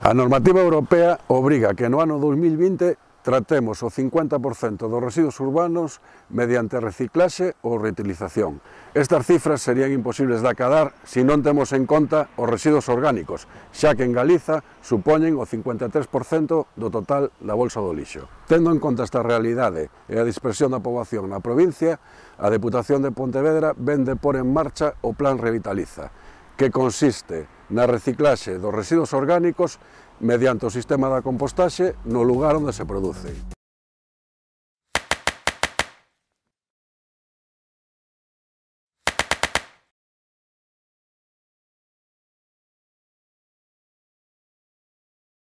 A normativa europea obriga que no ano 2020 tratemos o 50% dos residuos urbanos mediante reciclaxe ou reutilización. Estas cifras serían imposibles de acadar se non temos en conta os residuos orgánicos, xa que en Galiza supoñen o 53% do total da bolsa do lixo. Tendo en conta esta realidade e a dispersión da poboación na provincia, a Deputación de Pontevedra vende por en marcha o Plan Revitaliza, que consiste na reciclaxe dos residuos orgánicos mediante o sistema da compostaxe no lugar onde se producen.